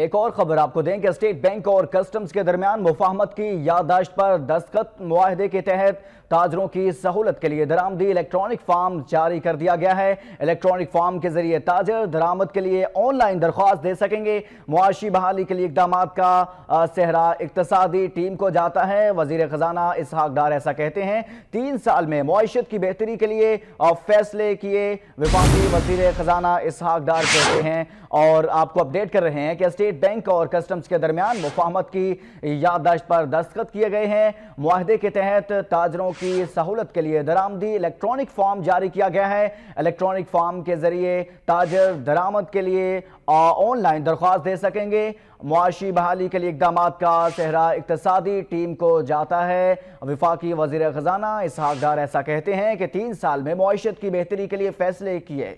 एक और खबर आपको दें कि स्टेट बैंक और कस्टम्स के दरमियान मुफाहमत की यादाश्त पर दस्तखत मुआहदे के तहत ताजरों की सहूलत के लिए दरामदी इलेक्ट्रॉनिक फार्म जारी कर दिया गया है इलेक्ट्रॉनिक फार्म के जरिए ताजर दरामद के लिए ऑनलाइन दरख्वास्त दे सकेंगे मुआशी बहाली के लिए इकदाम का सहरा इकतसादी टीम को जाता है वजीर खजाना इसहाकदार डार ऐसा कहते हैं तीन साल में मुआशत की बेहतरी के लिए फैसले किए विफाकी वजीर खजाना इसहाकदार डार कहते हैं और आपको अपडेट कर रहे हैं कि स्टेट बैंक और कस्टम्स के दरमियान मुफाहमत की याददाश्त पर दस्तखत किए गए हैं माहदे के तहत ताजरों की सहूलत के लिए दरामदी इलेक्ट्रॉनिक फॉर्म जारी किया गया है इलेक्ट्रॉनिक फॉर्म के जरिए ताजर दरामद के लिए ऑनलाइन दरख्वास्त दे सकेंगे मुआशी बहाली के लिए इकदाम का सहरा इकतसादी टीम को जाता है विफाकी वजीर खजाना इसहाकदार ऐसा कहते हैं कि तीन साल में मीशत की बेहतरी के लिए फैसले किए